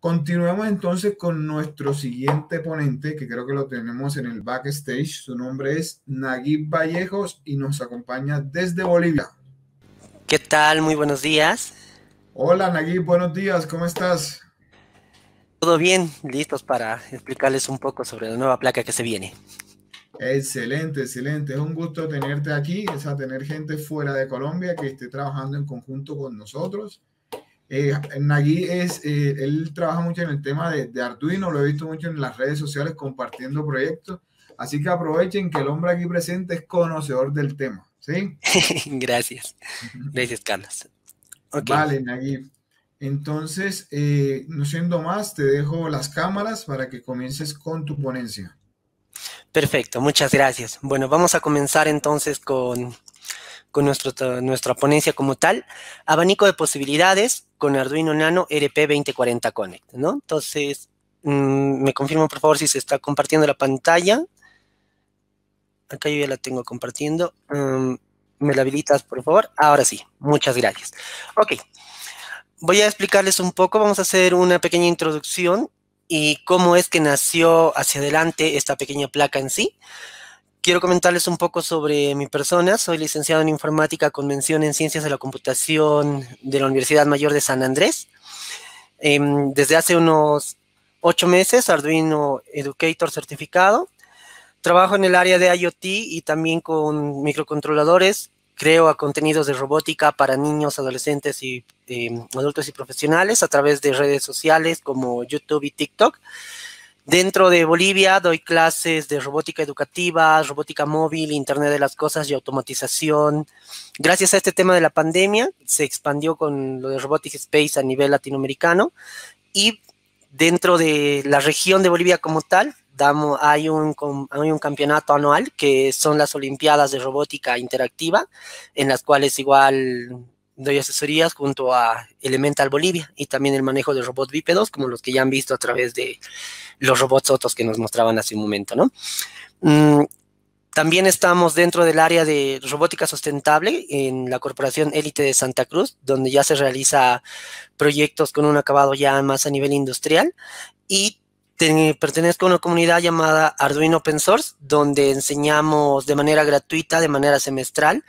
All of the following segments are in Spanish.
Continuemos entonces con nuestro siguiente ponente, que creo que lo tenemos en el backstage. Su nombre es Naguib Vallejos y nos acompaña desde Bolivia. ¿Qué tal? Muy buenos días. Hola Naguib, buenos días, ¿cómo estás? Todo bien, listos para explicarles un poco sobre la nueva placa que se viene. Excelente, excelente. Es un gusto tenerte aquí, es a tener gente fuera de Colombia que esté trabajando en conjunto con nosotros eh, Nagui es, eh, él trabaja mucho en el tema de, Arduino, lo he visto mucho en las redes sociales compartiendo proyectos, así que aprovechen que el hombre aquí presente es conocedor del tema, ¿sí? Gracias. Gracias, Carlos. Vale, Nagui. Entonces, eh, no siendo más, te dejo las cámaras para que comiences con tu ponencia. Perfecto, muchas gracias. Bueno, vamos a comenzar entonces con, con nuestra ponencia como tal. Abanico de posibilidades, con Arduino Nano RP2040 Connect, ¿no? Entonces, mm, me confirmo por favor si se está compartiendo la pantalla. Acá yo ya la tengo compartiendo. Mm, ¿Me la habilitas, por favor? Ahora sí, muchas gracias. Ok, voy a explicarles un poco, vamos a hacer una pequeña introducción y cómo es que nació hacia adelante esta pequeña placa en sí quiero comentarles un poco sobre mi persona. Soy licenciado en informática con mención en ciencias de la computación de la Universidad Mayor de San Andrés. Em, desde hace unos ocho meses, Arduino Educator certificado. Trabajo en el área de IoT y también con microcontroladores. Creo a contenidos de robótica para niños, adolescentes y em, adultos y profesionales a través de redes sociales como YouTube y TikTok. Dentro de Bolivia doy clases de robótica educativa, robótica móvil, Internet de las Cosas y automatización. Gracias a este tema de la pandemia se expandió con lo de Robotics Space a nivel latinoamericano y dentro de la región de Bolivia como tal damos, hay, un, hay un campeonato anual que son las Olimpiadas de Robótica Interactiva en las cuales igual doy asesorías junto a Elemental Bolivia y también el manejo de robots bípedos, como los que ya han visto a través de los robots otros que nos mostraban hace un momento, ¿no? Mm, también estamos dentro del área de robótica sustentable en la Corporación Élite de Santa Cruz, donde ya se realiza proyectos con un acabado ya más a nivel industrial y pertenezco a una comunidad llamada Arduino Open Source, donde enseñamos de manera gratuita, de manera semestral,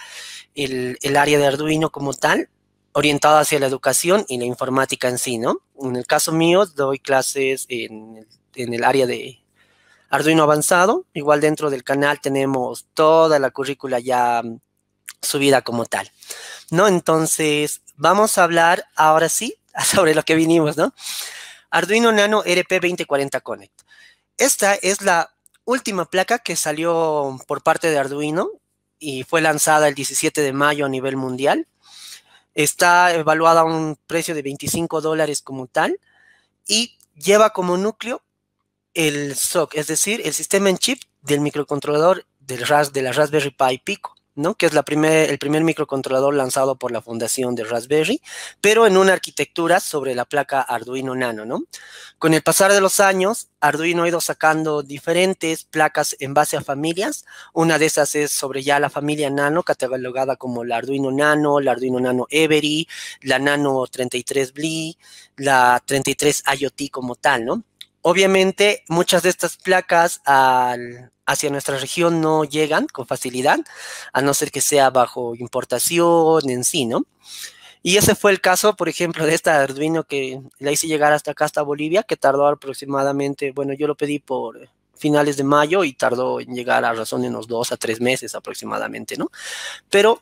el, área de Arduino como tal, orientado hacia la educación y la informática en sí, ¿no? En el caso mío, doy clases en, en el área de Arduino avanzado. Igual dentro del canal tenemos toda la currícula ya mm, subida como tal, ¿no? Entonces, vamos a hablar ahora sí sobre lo que vinimos, ¿no? Arduino Nano e RP2040 Connect. Esta es la última placa que salió por parte de Arduino y fue lanzada el 17 de mayo a nivel mundial. Está evaluada a un precio de 25 dólares como tal y lleva como núcleo el SOC, es decir, el sistema en chip del microcontrolador de la Raspberry Pi Pico que es el primer microcontrolador lanzado por la fundación de Raspberry, pero en una arquitectura sobre la placa Arduino Nano. ¿no? Con el pasar de los años, Arduino ha ido sacando diferentes placas en base a familias. Una de esas es sobre ya la familia Nano, catalogada como la Arduino Nano, la Arduino Nano Every, la Nano 33 Bli, la 33 IoT como tal, ¿no? Obviamente, muchas de estas placas hacia nuestra región no llegan con facilidad, a no ser que sea bajo importación en sí, ¿no? Y ese fue el caso, por ejemplo, de esta Arduino que la hice llegar hasta acá, hasta Bolivia, que tardó aproximadamente, bueno, yo lo pedí por finales de mayo y tardó en llegar a razón de unos dos a tres meses aproximadamente, ¿no? Pero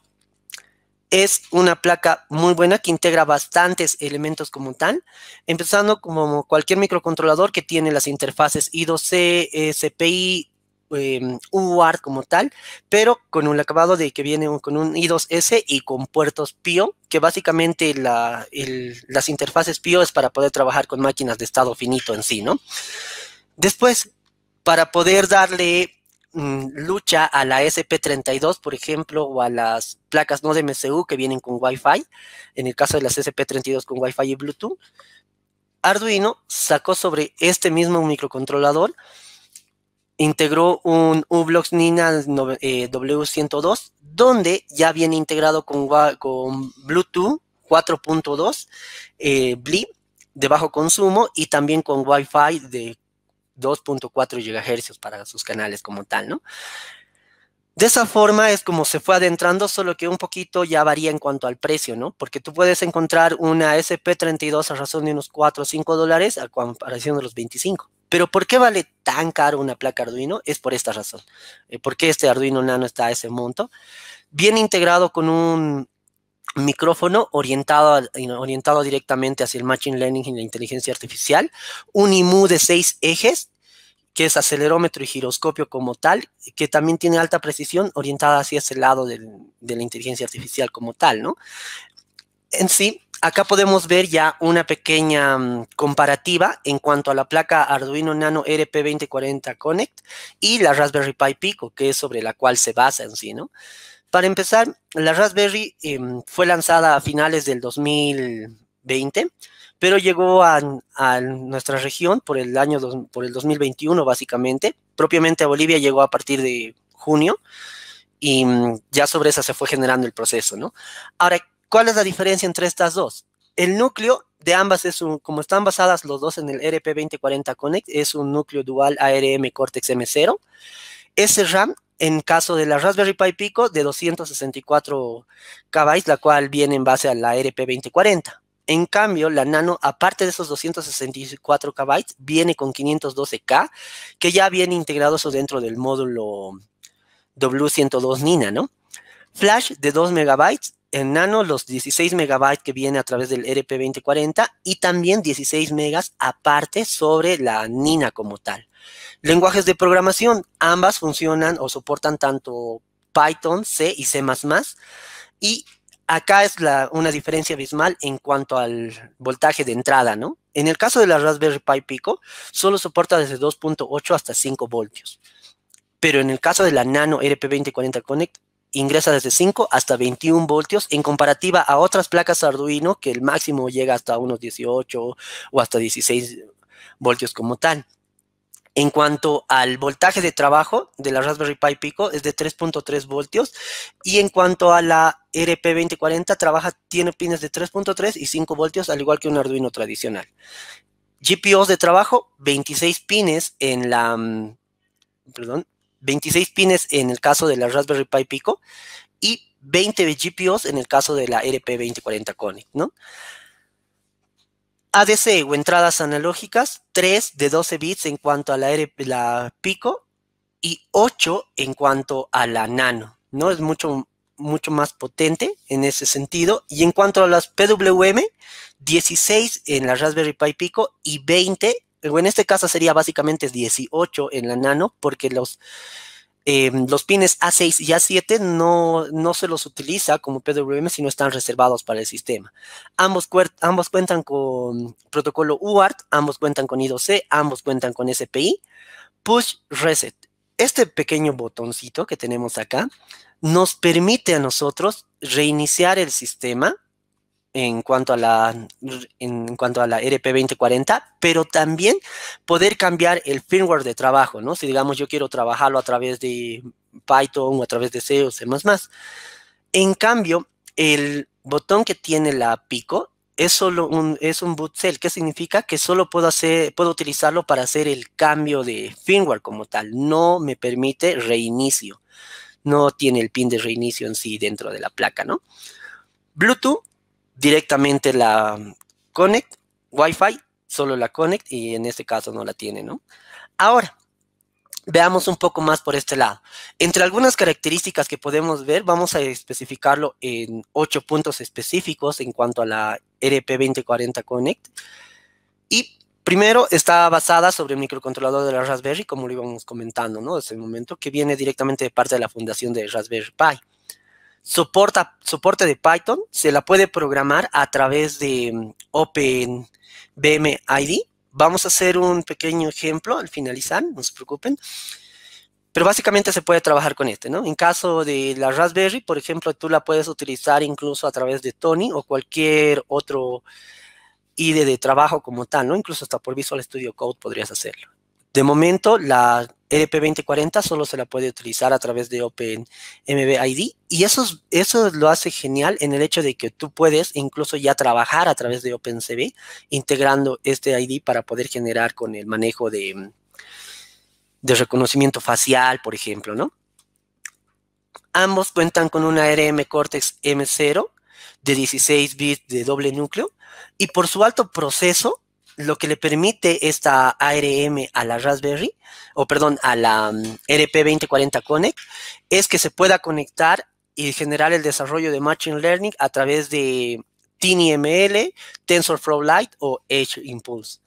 es una placa muy buena que integra bastantes elementos como tal, empezando como cualquier microcontrolador que tiene las interfaces I2C, SPI, eh, em, UART como tal, pero con un acabado de que viene con un I2S y con puertos PIO, que básicamente las interfaces PIO es para poder trabajar con máquinas de estado finito en sí, ¿no? Después, para poder darle Mm, lucha a la SP32, por ejemplo, o a las placas no de MCU que vienen con Wi-Fi, en el caso de las SP32 con Wi-Fi y Bluetooth, Arduino sacó sobre este mismo microcontrolador, integró un UBlox Nina eh, W102, donde ya viene integrado con, con Bluetooth 4.2, eh, de bajo consumo y también con Wi-Fi de 2.4 GHz para sus canales como tal, ¿no? De esa forma es como se fue adentrando, solo que un poquito ya varía en cuanto al precio, ¿no? Porque tú puedes encontrar una SP32 a razón de unos 4 o 5 dólares a comparación de los 25. Pero ¿por qué vale tan caro una placa Arduino? Es por esta razón. Eh, ¿Por qué este Arduino Nano está a ese monto? bien integrado con un micrófono orientado, orientado directamente hacia el Machine Learning y la inteligencia artificial, un IMU de seis ejes, que es acelerómetro y giroscopio como tal, que también tiene alta precisión orientada hacia ese lado de la inteligencia artificial como tal, ¿no? En sí, acá podemos ver ya una pequeña mm, comparativa en cuanto a la placa Arduino Nano RP2040 Connect y la Raspberry Pi Pico, que es sobre la cual se basa en sí, ¿no? Para empezar, la Raspberry em, fue lanzada a finales del 2020, pero llegó a, nuestra región por el año por el 2021 básicamente. Propiamente a Bolivia llegó a partir de junio y mm, ya sobre esa se fue generando el proceso, ¿no? Ahora, ¿cuál es la diferencia entre estas dos? El núcleo de ambas es un, como están basadas los dos en el e RP2040 Connect, es un núcleo dual ARM Cortex M0. Ese RAM en caso de la Raspberry Pi Pico de 264 KB, la cual viene en base a la RP2040. En cambio, la Nano, aparte de esos 264 KB, viene con 512K, que ya viene integrado eso dentro del módulo W102 Nina, ¿no? Flash de 2 MB, en Nano los 16 MB que viene a través del RP2040 y también 16 MB aparte sobre la Nina como tal. Lenguajes de programación, ambas funcionan o soportan tanto Python, C y C++. Y acá es una diferencia abismal en cuanto al voltaje de entrada, ¿no? En el caso de la Raspberry Pi Pico, solo soporta desde 2.8 hasta 5 voltios. Pero en el caso de la Nano RP2040 Connect, ingresa desde 5 hasta 21 voltios en comparativa a otras placas Arduino que el máximo llega hasta unos 18 o hasta 16 voltios como tal. En cuanto al voltaje de trabajo de la Raspberry Pi Pico es de 3.3 voltios y en cuanto a la RP2040 trabaja, tiene pines de 3.3 y 5 voltios al igual que un Arduino tradicional. GPOs de trabajo, 26 pines en la, 26 mm, pines en el caso de la Raspberry Pi Pico y 20 GPOs en el caso de la RP2040 Conic, ¿no? ADC o entradas analógicas, 3 de 12 bits en cuanto a la, pico y 8 en cuanto a la nano, ¿no? Es mucho, mucho más potente en ese sentido. Y en cuanto a las PWM, 16 en la Raspberry Pi Pico y 20, o en este caso sería básicamente 18 en la nano, porque los eh, los pines A6 y A7 no, no se los utiliza como PWM, sino están reservados para el sistema. Ambos, ambos cuentan con protocolo UART, ambos cuentan con I2C, ambos cuentan con SPI. Push Reset. Este pequeño botoncito que tenemos acá nos permite a nosotros reiniciar el sistema en cuanto a la, en cuanto a la e RP2040, pero también poder cambiar el firmware de trabajo, ¿no? Si digamos yo quiero trabajarlo a través de Python o a través de C o C++. En cambio, el botón que tiene la Pico es solo un, es un boot cell, que significa que solo puedo, hacer, puedo utilizarlo para hacer el cambio de firmware como tal. No me permite reinicio. No tiene el pin de reinicio en sí dentro de la placa, ¿no? Bluetooth directamente la Connect, Wi-Fi, solo la Connect y en este caso no la tiene, ¿no? Ahora, veamos un poco más por este lado. Entre algunas características que podemos ver, vamos a especificarlo en ocho puntos específicos en cuanto a la e RP2040 Connect. Y primero está basada sobre el microcontrolador de la Raspberry, como lo íbamos comentando, ¿no? Desde el momento que viene directamente de parte de la fundación de Raspberry Pi soporta, soporte de Python, se la puede programar a través de mm, OpenVMID. Vamos a hacer un pequeño ejemplo al finalizar, no se preocupen. Pero básicamente se puede trabajar con este, ¿no? En caso de la Raspberry, por ejemplo, tú la puedes utilizar incluso a través de Tony o cualquier otro IDE de trabajo como tal, ¿no? Incluso hasta por Visual Studio Code podrías hacerlo. De momento, la rp e 2040 solo se la puede utilizar a través de OpenMBID y eso, eso lo hace genial en el hecho de que tú puedes incluso ya trabajar a través de OpenCV integrando este ID para poder generar con el manejo de, de reconocimiento facial, por ejemplo, ¿no? Ambos cuentan con una RM Cortex M0 de 16 bits de doble núcleo y por su alto proceso lo que le permite esta ARM a la Raspberry, o perdón, a la mm, e RP2040 Connect, es que se pueda conectar y generar el desarrollo de Machine Learning a través de TinyML, TensorFlow Lite o Edge Impulse.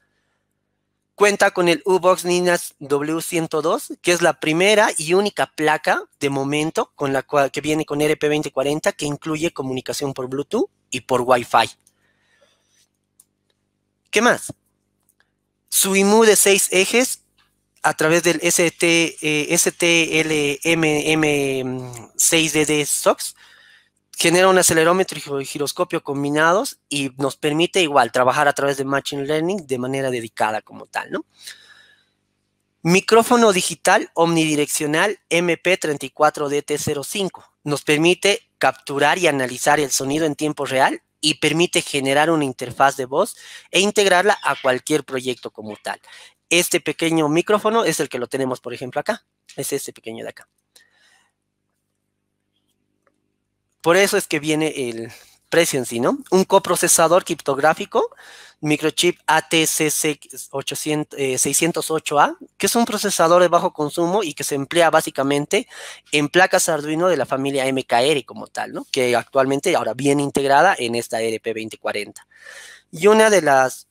Cuenta con el Ubox box Ninas W102, que es la primera y única placa de momento con la cual, que viene con e RP2040 que incluye comunicación por Bluetooth y por Wi-Fi. ¿Qué más? su IMU de seis ejes a través del ST, eh, STLMM6DD SOX genera un acelerómetro y giroscopio combinados y nos permite igual trabajar a través de Machine Learning de manera dedicada como tal, Micrófono digital omnidireccional MP34DT05 nos permite capturar y analizar el sonido en tiempo real y permite generar una interfaz de voz e integrarla a cualquier proyecto como tal. Este pequeño micrófono es el que lo tenemos, por ejemplo, acá. Es este pequeño de acá. Por eso es que viene el, sí, ¿no? Un coprocesador criptográfico, microchip ATC608A, eh, que es un procesador de bajo consumo y que se emplea básicamente en placas Arduino de la familia MKR como tal, ¿no? Que actualmente ahora bien integrada en esta e RP2040. Y una de las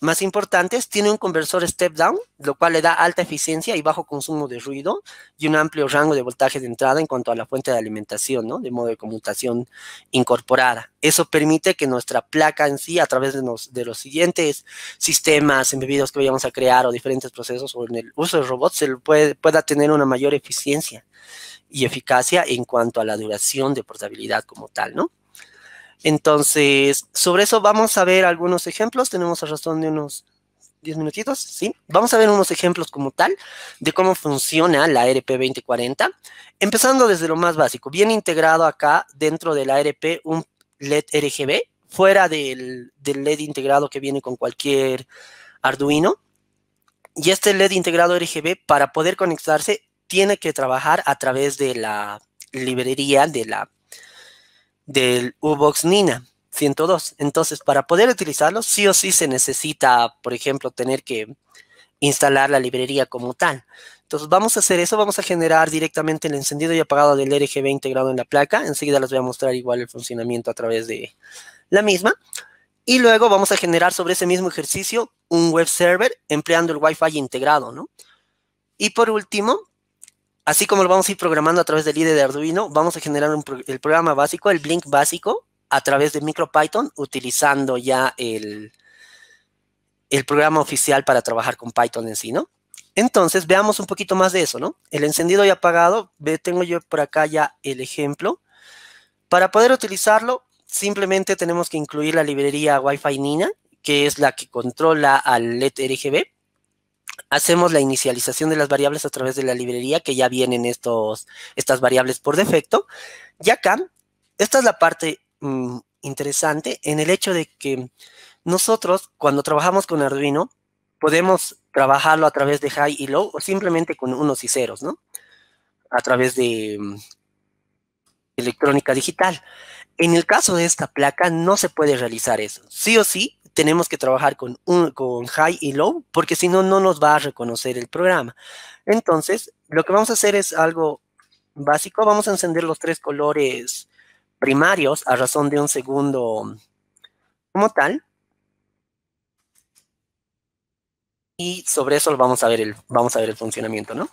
más importantes, tiene un conversor step-down, lo cual le da alta eficiencia y bajo consumo de ruido y un amplio rango de voltaje de entrada en cuanto a la fuente de alimentación, ¿no? De modo de conmutación incorporada. Eso permite que nuestra placa en sí, a través de los, de los siguientes sistemas embebidos que vayamos a crear o diferentes procesos o en el uso de robots, se puede, pueda tener una mayor eficiencia y eficacia en cuanto a la duración de portabilidad como tal, ¿no? Entonces, sobre eso vamos a ver algunos ejemplos. Tenemos a razón de unos 10 minutitos, ¿sí? Vamos a ver unos ejemplos como tal de cómo funciona la rp 2040, empezando desde lo más básico, bien integrado acá dentro de la ARP un LED RGB, fuera del, LED integrado que viene con cualquier Arduino. Y este LED integrado RGB, para poder conectarse, tiene que trabajar a través de la librería de la del Ubox Nina 102. Entonces, para poder utilizarlo, sí o sí se necesita, por ejemplo, tener que instalar la librería como tal. Entonces, vamos a hacer eso, vamos a generar directamente el encendido y apagado del RGB integrado en la placa. Enseguida les voy a mostrar igual el funcionamiento a través de la misma. Y luego vamos a generar sobre ese mismo ejercicio un web server empleando el Wi-Fi integrado, ¿no? Y por último, Así como lo vamos a ir programando a través del IDE de Arduino, vamos a generar el programa básico, el Blink básico, a través de MicroPython, utilizando ya el, el programa oficial para trabajar con Python en sí, ¿no? Entonces, veamos un poquito más de eso, ¿no? El encendido y apagado, tengo yo por acá ya el ejemplo. Para poder utilizarlo, simplemente tenemos que incluir la librería Wi-Fi Nina, que es la que controla al LED RGB hacemos la inicialización de las variables a través de la librería que ya vienen estos, estas variables por defecto. Y acá, esta es la parte mm, interesante en el hecho de que nosotros cuando trabajamos con Arduino podemos trabajarlo a través de high y low o simplemente con unos y ceros, ¿no? A través de mm, electrónica digital. En el caso de esta placa no se puede realizar eso. Sí o sí tenemos que trabajar con, con high y low, porque si no, no nos va a reconocer el programa. Entonces, lo que vamos a hacer es algo básico. Vamos a encender los tres colores primarios a razón de un segundo como tal. Y sobre eso vamos a ver el, vamos a ver el funcionamiento, ¿no?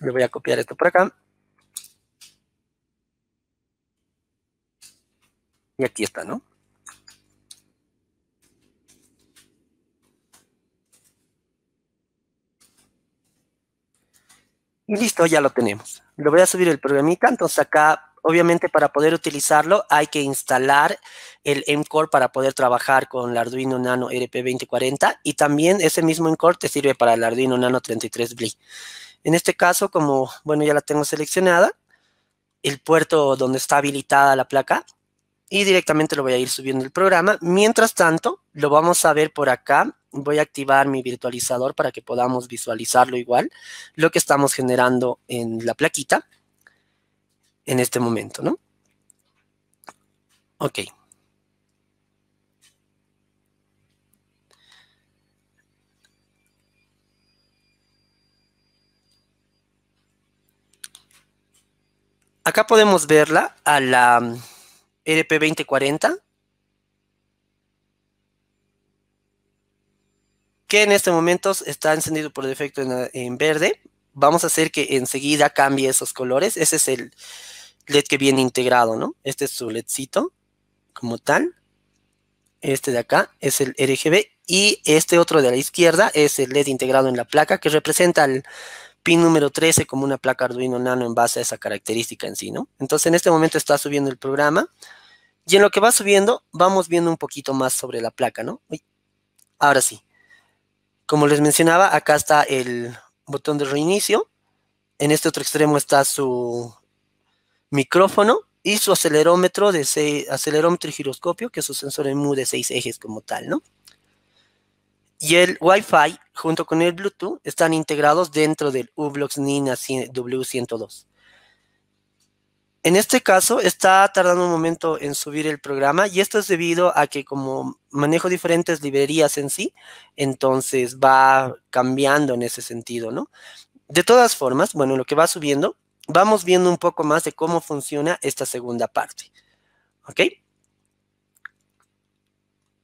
Le voy a copiar esto por acá. Y aquí está, ¿no? Y listo, ya lo tenemos. Lo voy a subir el programita. Entonces acá, obviamente para poder utilizarlo hay que instalar el Mcore para poder trabajar con el Arduino Nano RP2040 y también ese mismo Mcore te sirve para el Arduino Nano 33 Bli. En este caso, como, bueno, ya la tengo seleccionada, el puerto donde está habilitada la placa, y directamente lo voy a ir subiendo el programa. Mientras tanto, lo vamos a ver por acá. Voy a activar mi virtualizador para que podamos visualizarlo igual, lo que estamos generando en la plaquita en este momento, ¿no? Ok. Acá podemos verla a la e RP2040, que en este momento está encendido por defecto en, verde. Vamos a hacer que enseguida cambie esos colores. Ese es el LED que viene integrado, ¿no? Este es su LEDcito, como tal. Este de acá es el RGB y este otro de la izquierda es el LED integrado en la placa que representa el pin número 13 como una placa Arduino Nano en base a esa característica en sí, ¿no? Entonces en este momento está subiendo el programa y en lo que va subiendo vamos viendo un poquito más sobre la placa, ¿no? Ahora sí, como les mencionaba, acá está el botón de reinicio, en este otro extremo está su micrófono y su acelerómetro de seis, acelerómetro y giroscopio, que es su sensor en MU de seis ejes como tal, ¿no? y el Wi-Fi junto con el Bluetooth están integrados dentro del Ublox Nina W102. En este caso está tardando un momento en subir el programa y esto es debido a que como manejo diferentes librerías en sí, entonces va cambiando en ese sentido, ¿no? De todas formas, bueno, lo que va subiendo, vamos viendo un poco más de cómo funciona esta segunda parte, ¿ok?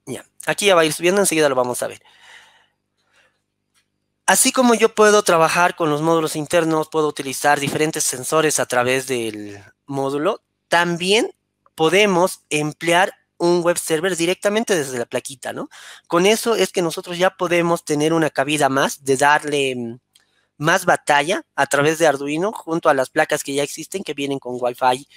Ya, aquí ya va a ir subiendo, enseguida lo vamos a ver. Así como yo puedo trabajar con los módulos internos, puedo utilizar diferentes sensores a través del módulo, también podemos emplear un web server directamente desde la plaquita, ¿no? Con eso es que nosotros ya podemos tener una cabida más de darle mm, más batalla a través de Arduino junto a las placas que ya existen que vienen con Wi-Fi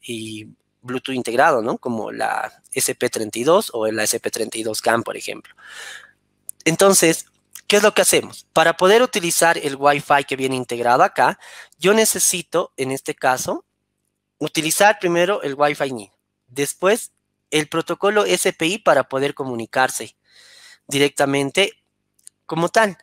y Bluetooth integrado, ¿no? Como la SP32 o la SP32 CAM, por ejemplo. Entonces, ¿Qué es lo que hacemos? Para poder utilizar el Wi-Fi que viene integrado acá, yo necesito, en este caso, utilizar primero el Wi-Fi NIN. Después, el protocolo SPI para poder comunicarse directamente como tal.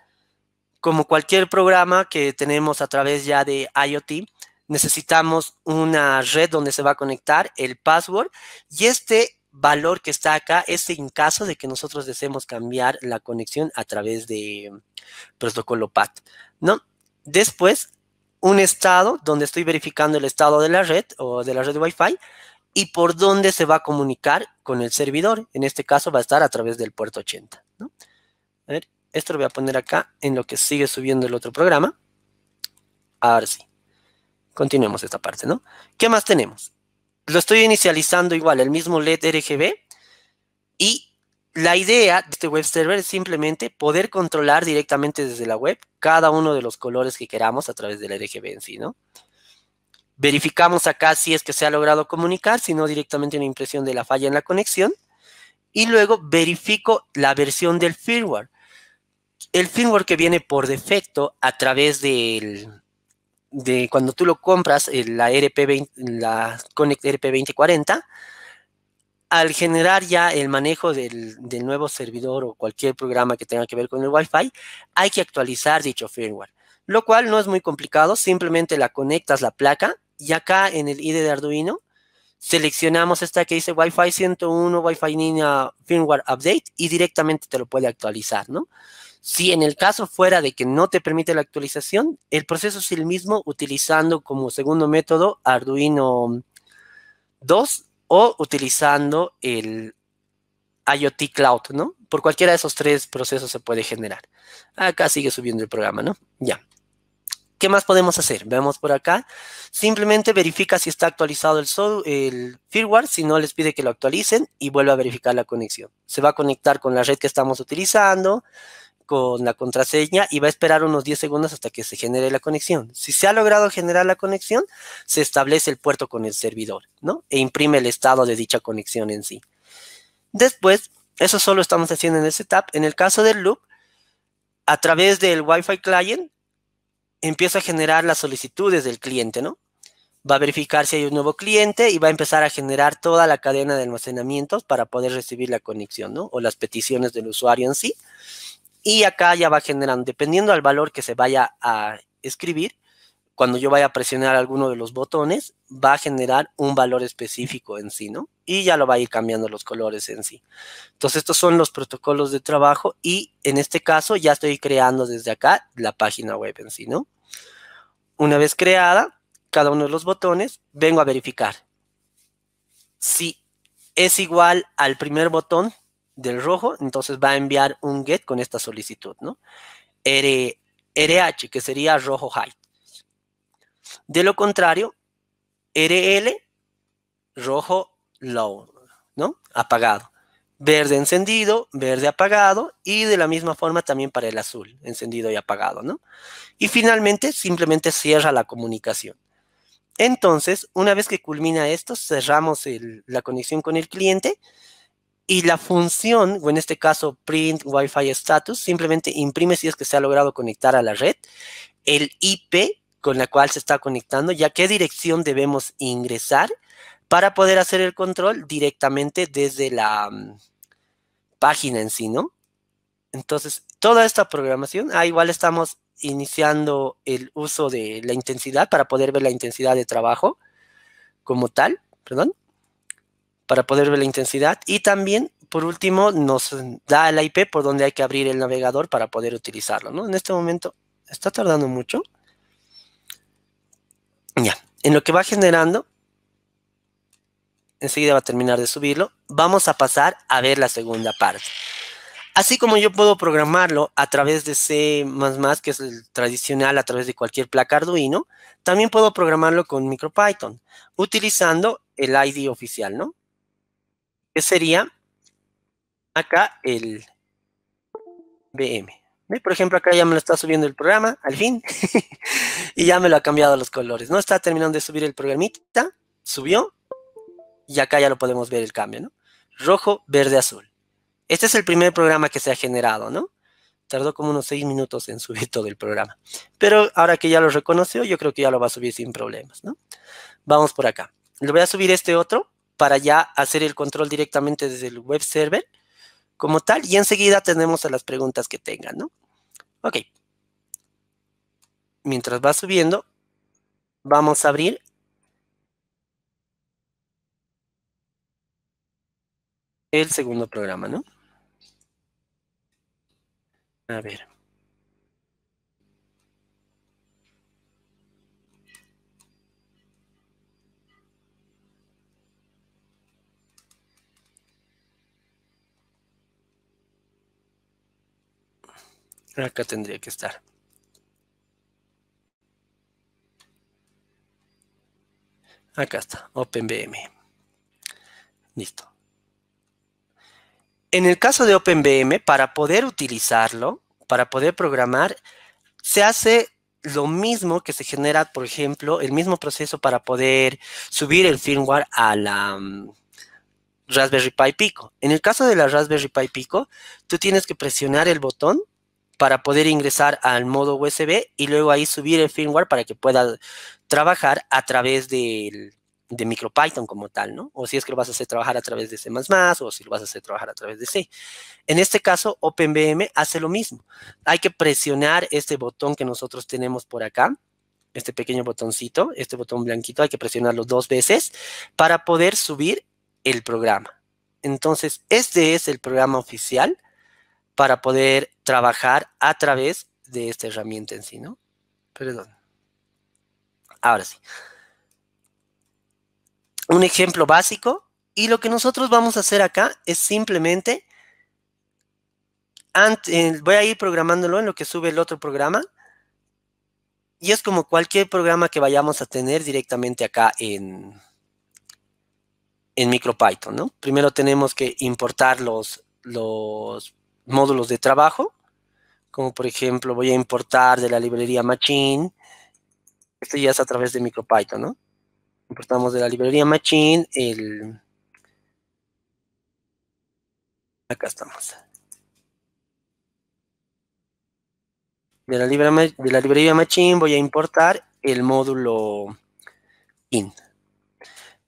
Como cualquier programa que tenemos a través ya de IoT, necesitamos una red donde se va a conectar el password y este valor que está acá es en caso de que nosotros deseemos cambiar la conexión a través de protocolo PAT, ¿no? Después, un estado donde estoy verificando el estado de la red o de la red Wi-Fi y por dónde se va a comunicar con el servidor. En este caso va a estar a través del puerto 80, A ver, esto lo voy a poner acá en lo que sigue subiendo el otro programa. Ahora sí. Continuemos esta parte, ¿no? ¿Qué más tenemos? lo estoy inicializando igual, el mismo LED RGB. Y la idea de este web server es simplemente poder controlar directamente desde la web cada uno de los colores que queramos a través del RGB en sí, ¿no? Verificamos acá si es que se ha logrado comunicar, si no directamente una impresión de la falla en la conexión. Y luego verifico la versión del firmware. El firmware que viene por defecto a través del, cuando tú lo compras, eh, la rp RP2040, al generar ya el manejo del, nuevo servidor o cualquier programa que tenga que ver con el Wi-Fi, hay que actualizar dicho firmware, lo cual no es muy complicado, simplemente la conectas la placa y acá en el IDE de Arduino seleccionamos esta que dice Wi-Fi 101 Wi-Fi Firmware Update y directamente te lo puede actualizar, ¿no? Si en el caso fuera de que no te permite la actualización, el proceso es el mismo utilizando como segundo método Arduino 2 o utilizando el IoT Cloud, ¿no? Por cualquiera de esos tres procesos se puede generar. Acá sigue subiendo el programa, ¿no? Ya. ¿Qué más podemos hacer? Veamos por acá. Simplemente verifica si está actualizado el, el firmware. Si no, les pide que lo actualicen y vuelve a verificar la conexión. Se va a conectar con la red que estamos utilizando con la contraseña y va a esperar unos 10 segundos hasta que se genere la conexión. Si se ha logrado generar la conexión, se establece el puerto con el servidor, ¿no? E imprime el estado de dicha conexión en sí. Después, eso solo estamos haciendo en ese setup. En el caso del loop, a través del Wi-Fi client, empieza a generar las solicitudes del cliente, ¿no? Va a verificar si hay un nuevo cliente y va a empezar a generar toda la cadena de almacenamientos para poder recibir la conexión, ¿no? O las peticiones del usuario en sí y acá ya va generando, dependiendo al valor que se vaya a escribir, cuando yo vaya a presionar alguno de los botones, va a generar un valor específico en sí, ¿no? Y ya lo va a ir cambiando los colores en sí. Entonces, estos son los protocolos de trabajo y en este caso ya estoy creando desde acá la página web en sí, ¿no? Una vez creada cada uno de los botones, vengo a verificar si es igual al primer botón del rojo, entonces va a enviar un get con esta solicitud, ¿no? RH, que sería rojo high. De lo contrario, RL, rojo low, ¿no? Apagado. Verde encendido, verde apagado, y de la misma forma también para el azul, encendido y apagado, ¿no? Y finalmente, simplemente cierra la comunicación. Entonces, una vez que culmina esto, cerramos la conexión con el cliente, y la función, o en este caso print Wi-Fi status, simplemente imprime si es que se ha logrado conectar a la red, el IP con la cual se está conectando y a qué dirección debemos ingresar para poder hacer el control directamente desde la mm, página en sí, ¿no? Entonces, toda esta programación, ah, igual estamos iniciando el uso de la intensidad para poder ver la intensidad de trabajo como tal, perdón para poder ver la intensidad. Y también, por último, nos da el IP por donde hay que abrir el navegador para poder utilizarlo. ¿no? En este momento está tardando mucho. Ya, en lo que va generando, enseguida va a terminar de subirlo, vamos a pasar a ver la segunda parte. Así como yo puedo programarlo a través de C++, que es el tradicional, a través de cualquier placa Arduino, también puedo programarlo con MicroPython, utilizando el ID oficial, ¿no? que sería acá el BM. Por ejemplo, acá ya me lo está subiendo el programa, al fin, y ya me lo ha cambiado los colores, ¿no? Está terminando de subir el programita, subió, y acá ya lo podemos ver el cambio, ¿no? Rojo, verde, azul. Este es el primer programa que se ha generado, ¿no? Tardó como unos seis minutos en subir todo el programa. Pero ahora que ya lo reconoció, yo creo que ya lo va a subir sin problemas, ¿no? Vamos por acá. Le voy a subir este otro, para ya hacer el control directamente desde el web server como tal y enseguida tenemos a las preguntas que tengan, ¿no? Ok. Mientras va subiendo, vamos a abrir el segundo programa, ¿no? A ver. Acá tendría que estar. Acá está, OpenVM. Listo. En el caso de OpenVM, para poder utilizarlo, para poder programar, se hace lo mismo que se genera, por ejemplo, el mismo proceso para poder subir el firmware a la mm, Raspberry Pi Pico. En el caso de la Raspberry Pi Pico, tú tienes que presionar el botón para poder ingresar al modo USB y luego ahí subir el firmware para que pueda trabajar a través del de MicroPython como tal, ¿no? O si es que lo vas a hacer trabajar a través de C++ o si lo vas a hacer trabajar a través de C. En este caso, OpenVM hace lo mismo. Hay que presionar este botón que nosotros tenemos por acá, este pequeño botoncito, este botón blanquito, hay que presionarlo dos veces para poder subir el programa. Entonces, este es el programa oficial para poder trabajar a través de esta herramienta en sí, ¿no? Perdón. Ahora sí. Un ejemplo básico. Y lo que nosotros vamos a hacer acá es simplemente, eh, voy a ir programándolo en lo que sube el otro programa. Y es como cualquier programa que vayamos a tener directamente acá en, en MicroPython, ¿no? Primero tenemos que importar los, los módulos de trabajo como por ejemplo voy a importar de la librería Machine, esto ya es a través de MicroPython, ¿no? Importamos de la librería Machine el... Acá estamos. De la, librería, de la librería Machine voy a importar el módulo in.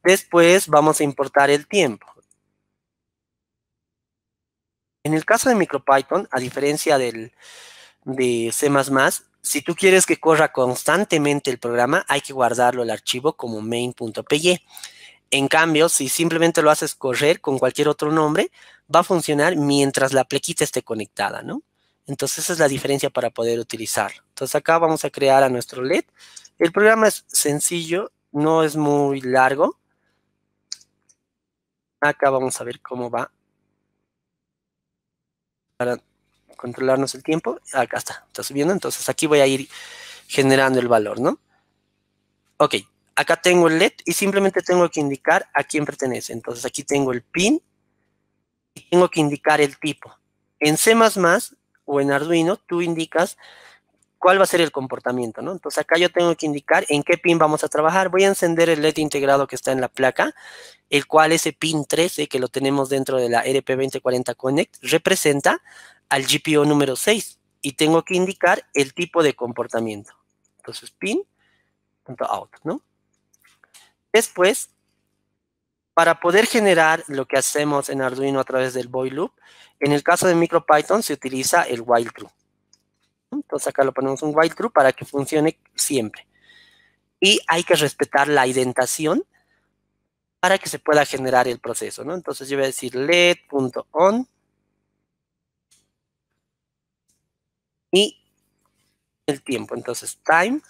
Después vamos a importar el tiempo. En el caso de MicroPython, a diferencia del, de C++, si tú quieres que corra constantemente el programa, hay que guardarlo el archivo como main.py. En cambio, si simplemente lo haces correr con cualquier otro nombre, va a funcionar mientras la plequita esté conectada, ¿no? Entonces, esa es la diferencia para poder utilizarlo. Entonces, acá vamos a crear a nuestro LED. El programa es sencillo, no es muy largo. Acá vamos a ver cómo va para controlarnos el tiempo. Acá está, está subiendo. Entonces aquí voy a ir generando el valor, ¿no? Ok, acá tengo el LED y simplemente tengo que indicar a quién pertenece. Entonces aquí tengo el pin y tengo que indicar el tipo. En C++ o en Arduino tú indicas cuál va a ser el comportamiento, ¿no? Entonces acá yo tengo que indicar en qué pin vamos a trabajar. Voy a encender el LED integrado que está en la placa, el cual ese pin 13 que lo tenemos dentro de la RP2040 Connect representa al GPO número 6 y tengo que indicar el tipo de comportamiento. Entonces pin.out. ¿no? Después, para poder generar lo que hacemos en Arduino a través del boy loop, en el caso de MicroPython se utiliza el while true. Entonces acá lo ponemos un while true para que funcione siempre. Y hay que respetar la identación para que se pueda generar el proceso, ¿no? Entonces yo voy a decir led.on y el tiempo. Entonces time,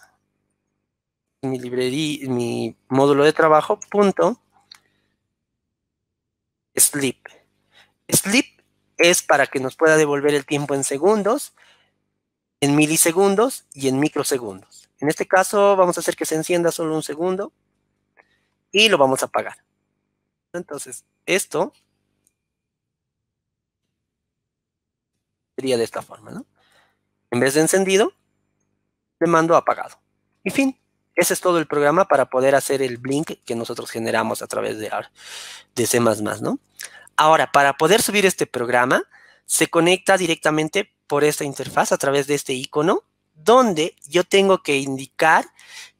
mi librería, mi módulo de trabajo, punto, sleep. Sleep es para que nos pueda devolver el tiempo en segundos en milisegundos y en microsegundos. En este caso vamos a hacer que se encienda solo un segundo y lo vamos a apagar. Entonces, esto sería de esta forma, ¿no? En vez de encendido, le mando apagado. Y fin, ese es todo el programa para poder hacer el blink que nosotros generamos a través de, de C++, ¿no? Ahora, para poder subir este programa, se conecta directamente por esta interfaz a través de este icono, donde yo tengo que indicar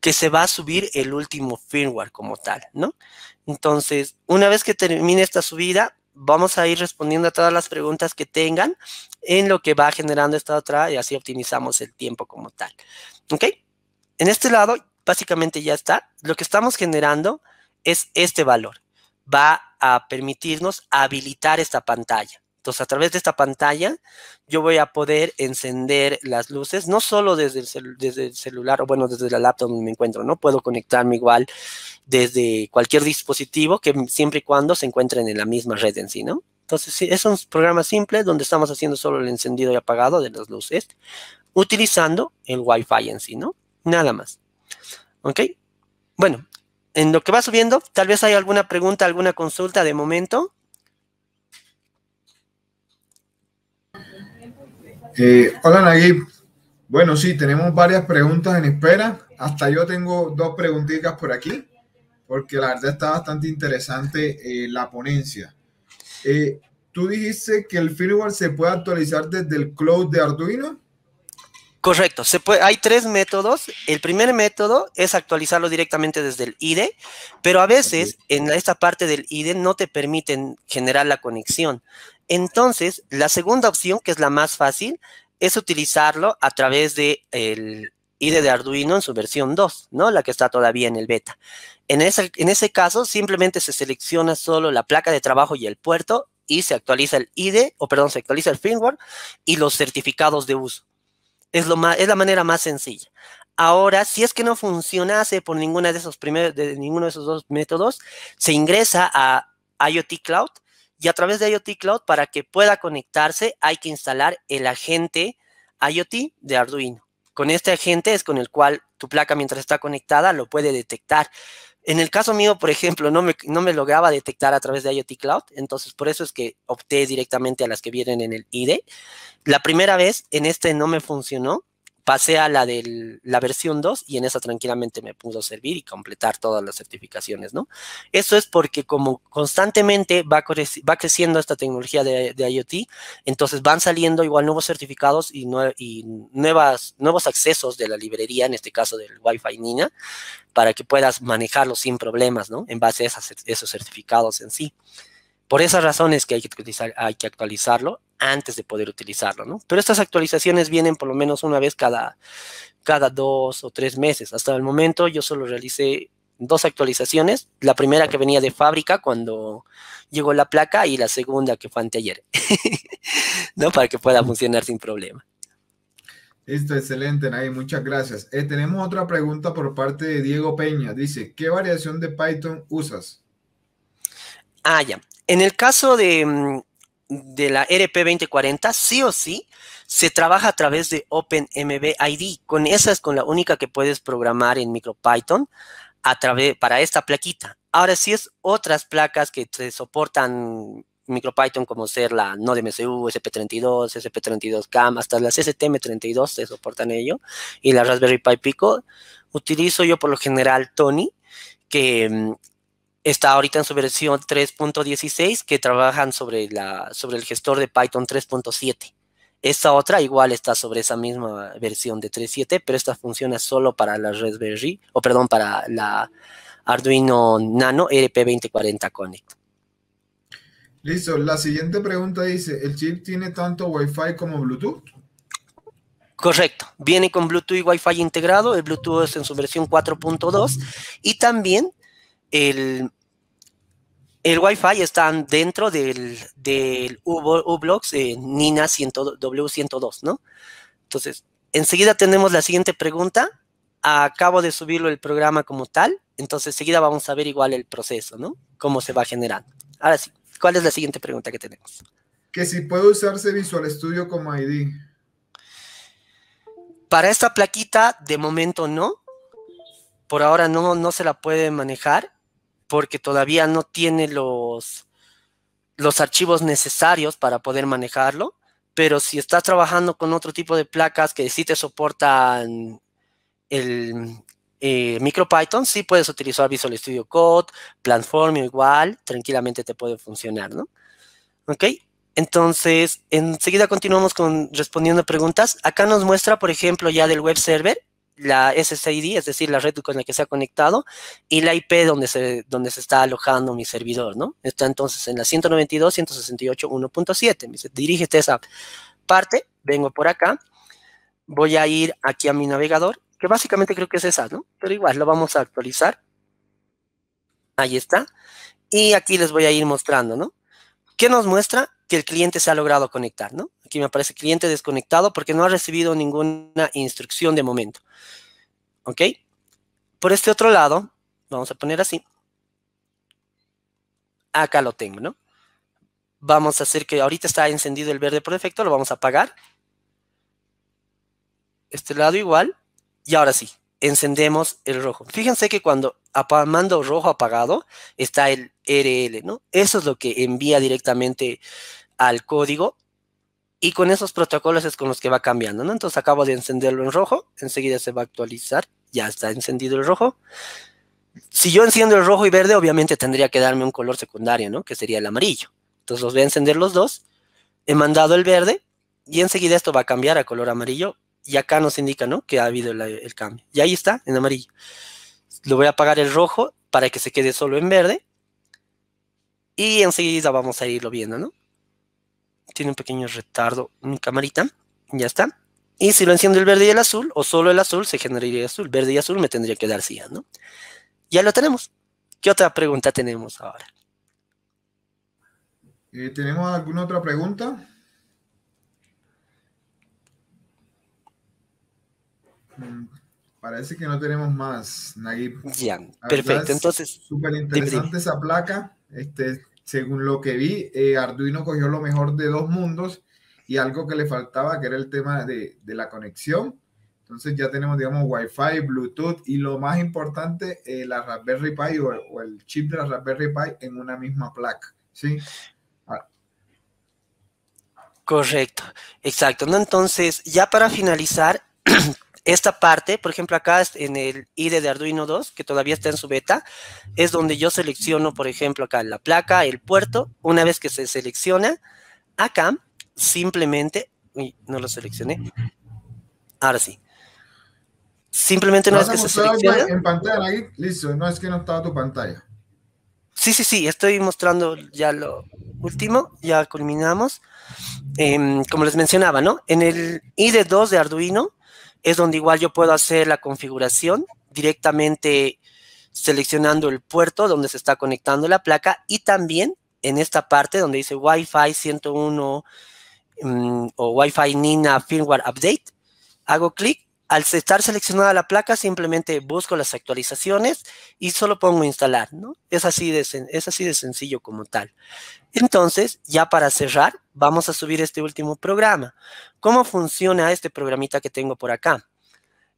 que se va a subir el último firmware como tal, ¿no? Entonces, una vez que termine esta subida, vamos a ir respondiendo a todas las preguntas que tengan en lo que va generando esta otra y así optimizamos el tiempo como tal. ¿Ok? En este lado, básicamente ya está. Lo que estamos generando es este valor. Va a permitirnos habilitar esta pantalla. Entonces, a través de esta pantalla, yo voy a poder encender las luces, no solo desde el, celular, o bueno, desde la laptop donde me encuentro, ¿no? Puedo conectarme igual desde cualquier dispositivo que siempre y cuando se encuentren en la misma red en sí, ¿no? Entonces, es un programa simple donde estamos haciendo solo el encendido y apagado de las luces, utilizando el Wi-Fi en sí, ¿no? Nada más. ¿Ok? Bueno, en lo que va subiendo, tal vez hay alguna pregunta, alguna consulta de momento. Eh, hola Nagib. Bueno, sí, tenemos varias preguntas en espera. Hasta yo tengo dos preguntitas por aquí, porque la verdad está bastante interesante eh, la ponencia. Eh, Tú dijiste que el firmware se puede actualizar desde el cloud de Arduino. Correcto, se puede, hay tres métodos. El primer método es actualizarlo directamente desde el IDE, pero a veces en esta parte del IDE no te permiten generar la conexión. Entonces, la segunda opción, que es la más fácil, es utilizarlo a través del el IDE de Arduino en su versión 2, ¿no? La que está todavía en el beta. En ese, en ese caso, simplemente se selecciona solo la placa de trabajo y el puerto y se actualiza el IDE, o perdón, se actualiza el firmware y los certificados de uso. Es, lo es la manera más sencilla. Ahora, si es que no funcionase por ninguna de esos primeros, de ninguno de esos dos métodos, se ingresa a IoT Cloud y a través de IoT Cloud, para que pueda conectarse, hay que instalar el agente IoT de Arduino. Con este agente es con el cual tu placa mientras está conectada lo puede detectar. En el caso mío, por ejemplo, no me, lograba detectar a través de IoT Cloud, entonces por eso es que opté directamente a las que vienen en el IDE. La primera vez en este no me funcionó, pasé a la de la versión 2 y en esa tranquilamente me pudo servir y completar todas las certificaciones, ¿no? Eso es porque como constantemente va, creciendo esta tecnología de, IoT, entonces van saliendo igual nuevos certificados y, nuevas, nuevos accesos de la librería, en este caso del Wi-Fi Nina, para que puedas manejarlo sin problemas, ¿no? En base a esos certificados en sí. Por esas razones que hay que, hay que actualizarlo antes de poder utilizarlo, ¿no? Pero estas actualizaciones vienen por lo menos una vez cada, cada dos o tres meses. Hasta el momento yo solo realicé dos actualizaciones. La primera que venía de fábrica cuando llegó la placa y la segunda que fue anteayer, ¿no? Para que pueda funcionar sin problema. Listo, excelente, Nay, muchas gracias. Eh, tenemos otra pregunta por parte de Diego Peña. Dice, ¿qué variación de Python usas? Ah, ya. En el caso de, mm, la e RP2040, sí o sí, se trabaja a través de OpenMBID. Con esa es con la única que puedes programar en MicroPython a través, para esta plaquita. Ahora si es otras placas que te soportan MicroPython como ser la NodeMCU, SP32, SP32CAM, hasta las STM32 se soportan ello, y la Raspberry Pi Pico. Utilizo yo por lo general Tony, que mm, Está ahorita en su versión 3.16 que trabajan sobre, la, sobre el gestor de Python 3.7. Esta otra igual está sobre esa misma versión de 3.7, pero esta funciona solo para la Raspberry, o perdón, para la Arduino Nano e RP2040 Connect. Listo, la siguiente pregunta dice, ¿el chip tiene tanto Wi-Fi como Bluetooth? Correcto, viene con Bluetooth y Wi-Fi integrado, el Bluetooth es en su versión 4.2 y también el, el Wi-Fi está dentro del, u eh, NINA W102, ¿no? Entonces, enseguida tenemos la siguiente pregunta. Acabo de subirlo el programa como tal, entonces enseguida vamos a ver igual el proceso, ¿no? Cómo se va generando. Ahora sí, ¿cuál es la siguiente pregunta que tenemos? Que si puede usarse Visual Studio como ID. Para esta plaquita, de momento no. Por ahora no, no se la puede manejar porque todavía no tiene los, los archivos necesarios para poder manejarlo, pero si estás trabajando con otro tipo de placas que sí te soportan el eh, MicroPython, sí puedes utilizar Visual Studio Code, Platformio igual, tranquilamente te puede funcionar, ¿no? ¿Ok? Entonces, enseguida continuamos con respondiendo preguntas. Acá nos muestra, por ejemplo, ya del web server, la SSID, es decir, la red con la que se ha conectado, y la IP donde se, donde se está alojando mi servidor, ¿no? Está entonces en la 192.168.1.7. Me dice, dirígete a esa parte, vengo por acá, voy a ir aquí a mi navegador, que básicamente creo que es esa, ¿no? Pero igual, lo vamos a actualizar. Ahí está. Y aquí les voy a ir mostrando, ¿no? ¿Qué nos muestra? que el cliente se ha logrado conectar, ¿no? Aquí me aparece cliente desconectado porque no ha recibido ninguna instrucción de momento. ¿Ok? Por este otro lado, vamos a poner así. Acá lo tengo, ¿no? Vamos a hacer que ahorita está encendido el verde por defecto, lo vamos a apagar. Este lado igual. Y ahora sí, encendemos el rojo. Fíjense que cuando mando rojo apagado, está el RL, ¿no? Eso es lo que envía directamente al código y con esos protocolos es con los que va cambiando, ¿no? Entonces acabo de encenderlo en rojo, enseguida se va a actualizar, ya está encendido el rojo. Si yo enciendo el rojo y verde, obviamente tendría que darme un color secundario, ¿no? Que sería el amarillo. Entonces los voy a encender los dos, he mandado el verde y enseguida esto va a cambiar a color amarillo y acá nos indica, ¿no? Que ha habido el cambio. Y ahí está, en amarillo. Lo voy a apagar el rojo para que se quede solo en verde y enseguida vamos a irlo viendo, ¿no? Tiene un pequeño retardo mi camarita. Ya está. Y si lo enciendo el verde y el azul, o solo el azul, se generaría azul. Verde y azul me tendría que dar sí, ¿no? Ya lo tenemos. ¿Qué otra pregunta tenemos ahora? Eh, ¿Tenemos alguna otra pregunta? Mm, parece que no tenemos más, perfecto. Entonces, súper interesante esa placa. Este, según lo que vi, eh, Arduino cogió lo mejor de dos mundos y algo que le faltaba, que era el tema de, la conexión. Entonces ya tenemos, digamos, Wi-Fi, Bluetooth y lo más importante, eh, la Raspberry Pi o, el chip de la Raspberry Pi en una misma placa, ¿sí? Ah. Correcto, exacto. Entonces, ya para finalizar, esta parte, por ejemplo, acá en el IDE de Arduino 2, que todavía está en su beta, es donde yo selecciono, por ejemplo, acá la placa, el puerto. Una vez que se selecciona, acá simplemente, uy, no lo seleccioné, ahora sí. Simplemente no es que se selecciona. En pantalla, ahí, listo, no es que no estaba tu pantalla. Sí, sí, sí, estoy mostrando ya lo último, ya culminamos. Em, como les mencionaba, ¿no? En el IDE 2 de Arduino, es donde igual yo puedo hacer la configuración directamente seleccionando el puerto donde se está conectando la placa y también en esta parte donde dice Wi-Fi 101 mm, o Wi-Fi Nina Firmware Update, hago clic al estar seleccionada la placa, simplemente busco las actualizaciones y solo pongo instalar, ¿no? Es así de, es así de sencillo como tal. Entonces, ya para cerrar, vamos a subir este último programa. ¿Cómo funciona este programita que tengo por acá?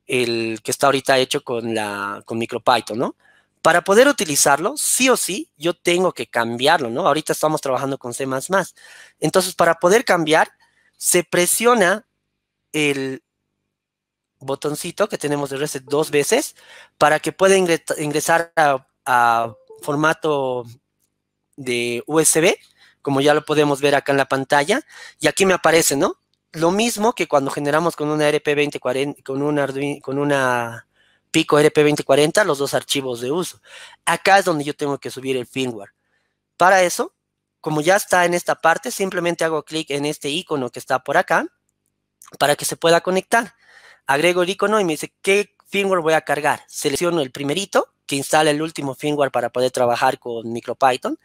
El que está ahorita hecho con, la, con MicroPython, ¿no? Para poder utilizarlo, sí o sí, yo tengo que cambiarlo, ¿no? Ahorita estamos trabajando con C++. Entonces, para poder cambiar, se presiona el, botoncito que tenemos de reset dos veces para que pueda ingresar a, formato de USB, como ya lo podemos ver acá en la pantalla. Y aquí me aparece, ¿no? Lo mismo que cuando generamos con una RP2040, con con una Pico RP2040, los dos archivos de uso. Acá es donde yo tengo que subir el firmware. Para eso, como ya está en esta parte, simplemente hago clic en este icono que está por acá para que se pueda conectar agrego el icono y me dice qué firmware voy a cargar. Selecciono el primerito, que instala el último firmware para poder trabajar con MicroPython.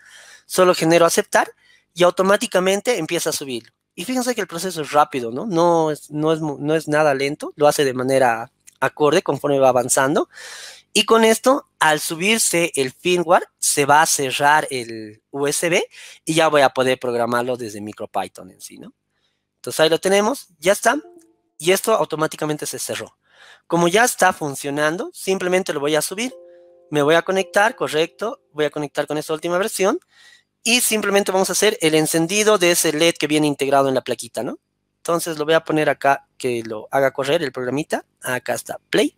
Solo genero aceptar y automáticamente empieza a subir. Y fíjense que el proceso es rápido, ¿no? No es, no es, no es nada lento, lo hace de manera acorde conforme va avanzando. Y con esto, al subirse el firmware, se va a cerrar el USB y ya voy a poder programarlo desde MicroPython en sí, ¿no? Entonces ahí lo tenemos, ya está y esto automáticamente se cerró. Como ya está funcionando, simplemente lo voy a subir, me voy a conectar, correcto, voy a conectar con esta última versión y simplemente vamos a hacer el encendido de ese LED que viene integrado en la plaquita, ¿no? Entonces lo voy a poner acá que lo haga correr el programita. Acá está, play.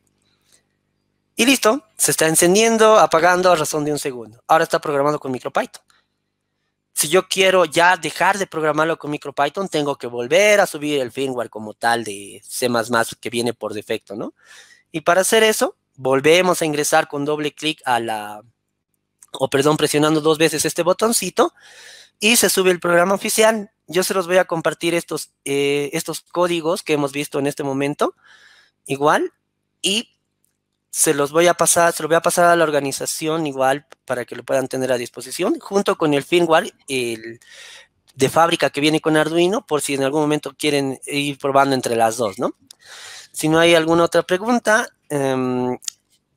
Y listo, se está encendiendo, apagando a razón de un segundo. Ahora está programado con MicroPython si yo quiero ya dejar de programarlo con MicroPython, tengo que volver a subir el firmware como tal de C++ que viene por defecto, ¿no? Y para hacer eso, volvemos a ingresar con doble clic a la, o perdón, presionando dos veces este botoncito y se sube el programa oficial. Yo se los voy a compartir estos, eh, estos códigos que hemos visto en este momento, igual, y se los voy a pasar, se lo voy a pasar a la organización igual para que lo puedan tener a disposición, junto con el firmware el, de fábrica que viene con Arduino, por si en algún momento quieren ir probando entre las dos, ¿no? Si no hay alguna otra pregunta, em,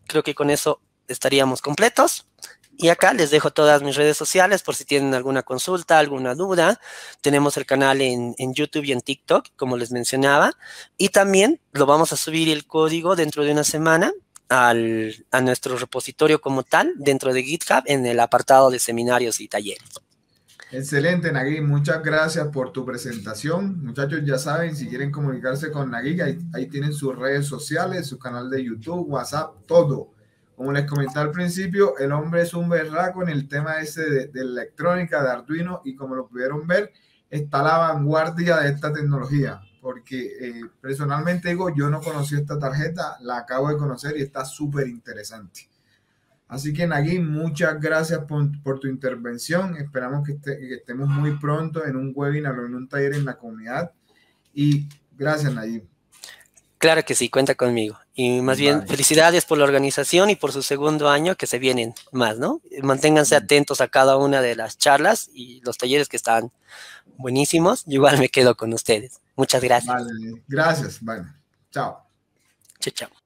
creo que con eso estaríamos completos. Y acá les dejo todas mis redes sociales por si tienen alguna consulta, alguna duda. Tenemos el canal en, YouTube y en TikTok, como les mencionaba. Y también lo vamos a subir el código dentro de una semana a nuestro repositorio como tal dentro de GitHub en el apartado de seminarios y talleres. Excelente, Nagui. Muchas gracias por tu presentación. Muchachos, ya saben, si quieren comunicarse con Nagui, ahí, tienen sus redes sociales, su canal de YouTube, WhatsApp, todo. Como les comenté al principio, el hombre es un berraco en el tema ese de, de electrónica, de Arduino, y como lo pudieron ver, está a la vanguardia de esta tecnología porque eh, personalmente digo, yo no conocí esta tarjeta, la acabo de conocer y está súper interesante. Así que Nagui, muchas gracias por, tu intervención. Esperamos este, que, estemos muy pronto en un webinar o en un taller en la comunidad. Y gracias, Nagui. Claro que sí, cuenta conmigo. Y más bien, felicidades por la organización y por su segundo año que se vienen más, ¿no? Manténganse atentos a cada una de las charlas y los talleres que están buenísimos. igual me quedo con ustedes. Muchas gracias. gracias. Bueno, Chao. Chao, chao.